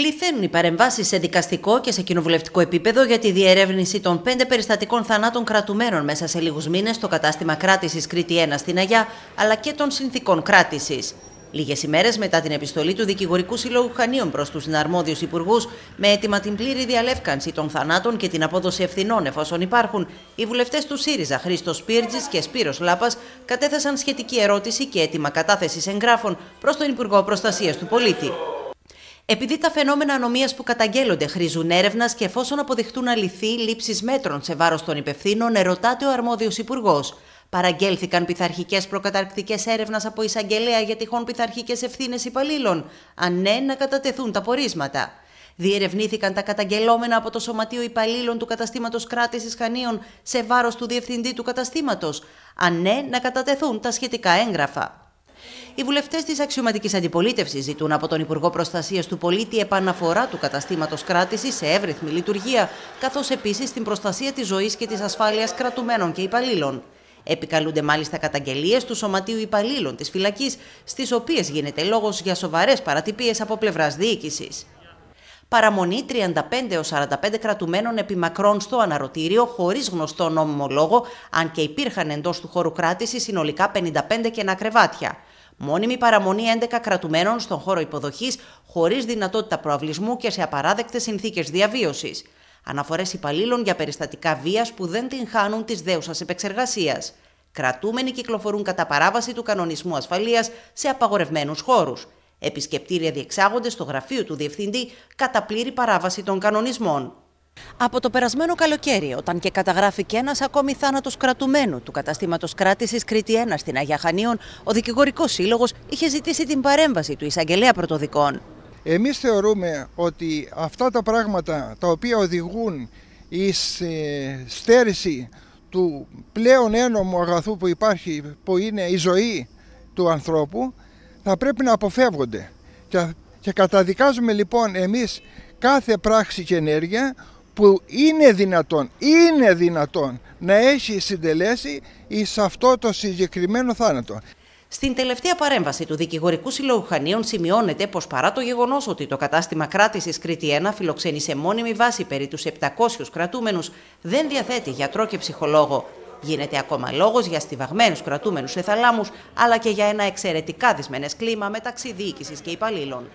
Πληθαίνουν οι παρεμβάσεις σε δικαστικό και σε κοινοβουλευτικό επίπεδο για τη διερεύνηση των πέντε περιστατικών θανάτων κρατουμένων μέσα σε λίγους μήνες στο κατάστημα κράτησης Κρήτη 1 στην Αγιά, αλλά και των συνθήκων κράτησης. Λίγες ημέρες μετά την επιστολή του Δικηγορικού Συλλόγου Χανίων προς τους συναρμόδιους υπουργούς, με αίτημα την πλήρη διαλεύκανση των θανάτων και την απόδοση ευθυνών εφόσον υπάρχουν, οι βουλευτές του ΣΥΡΙΖΑ Χρήστος Πύρτζη και Σπύρος Λάπας κατέθεσαν σχετική ερώτηση και αίτημα κατάθεσης εγγράφων προς τον Υπουργό Προστασίας του Πολίτη. Επειδή τα φαινόμενα ανομίας που καταγγέλλονται χρήζουν έρευνας και εφόσον αποδειχτούν αληθή λήψεις μέτρων σε βάρος των υπευθύνων, ερωτάται ο αρμόδιος υπουργός. Παραγγέλθηκαν πειθαρχικές προκαταρκτικές έρευνας από εισαγγελέα για τυχόν πειθαρχικές ευθύνες υπαλλήλων. Αν ναι, να κατατεθούν τα πορίσματα. Διερευνήθηκαν τα καταγγελόμενα από το Σωματείο Υπαλλήλων του Καταστήματος Κράτηση Χανίων σε βάρος του διευθυντή του καταστήματος. Αν ναι, να κατατεθούν τα σχετικά έγγραφα οι βουλευτές της αξιωματικής αντιπολίτευσης ζητούν από τον Υπουργό Προστασίας του Πολίτη επαναφορά του καταστήματος κράτησης σε εύρυθμη λειτουργία, καθώς επίσης την προστασία της ζωής και της ασφάλειας κρατουμένων και υπαλλήλων. Επικαλούνται μάλιστα καταγγελίες του Σωματείου Υπαλλήλων της φυλακής, στις οποίες γίνεται λόγος για σοβαρές παρατυπίες από πλευράς διοίκησης. Παραμονή 35-45 κρατουμένων επιμακρών στο αναρωτήριο χωρίς γνωστό νόμιμο λόγο, αν και υπήρχαν εντός του χώρου κράτησης συνολικά 55 κενά κρεβάτια. Μόνιμη παραμονή 11 κρατουμένων στον χώρο υποδοχής, χωρίς δυνατότητα προαυλισμού και σε απαράδεκτες συνθήκες διαβίωσης. Αναφορές υπαλλήλων για περιστατικά βίας που δεν την χάνουν της δέουσας επεξεργασίας. Κρατούμενοι κυκλοφορούν κατά παράβαση του κανονισμού ασφαλείας σε απαγορευμένους χώρους. Επισκεπτήρια διεξάγονται στο γραφείο του Διευθυντή κατά πλήρη παράβαση των κανονισμών. Από το περασμένο καλοκαίρι, όταν και καταγράφηκε ένας ακόμη θάνατος κρατουμένου του καταστήματος κράτησης Κρήτη 1 στην Αγία Χανίων, ο Δικηγορικός Σύλλογος είχε ζητήσει την παρέμβαση του εισαγγελέα πρωτοδικών. Εμείς θεωρούμε ότι αυτά τα πράγματα τα οποία οδηγούν ...η ε, στέρηση του πλέον ένωμου αγαθού που υπάρχει, που είναι η ζωή του ανθρώπου, θα πρέπει να αποφεύγονται. Και, καταδικάζουμε λοιπόν εμείς κάθε πράξη και ενέργεια που είναι δυνατόν, είναι δυνατόν να έχει συντελέσει εις αυτό το συγκεκριμένο θάνατο. Στην τελευταία παρέμβαση του Δικηγορικού Συλλόγου Χανίων σημειώνεται πως παρά το γεγονός ότι το κατάστημα κράτησης Κρήτη 1 φιλοξενεί σε μόνιμη βάση περί τους 700 κρατούμενους, δεν διαθέτει γιατρό και ψυχολόγο. Γίνεται ακόμα λόγος για στιβαγμένους κρατούμενους σε θαλάμου, αλλά και για ένα εξαιρετικά δυσμενές κλίμα μεταξύ διοίκησης και υπαλλήλων.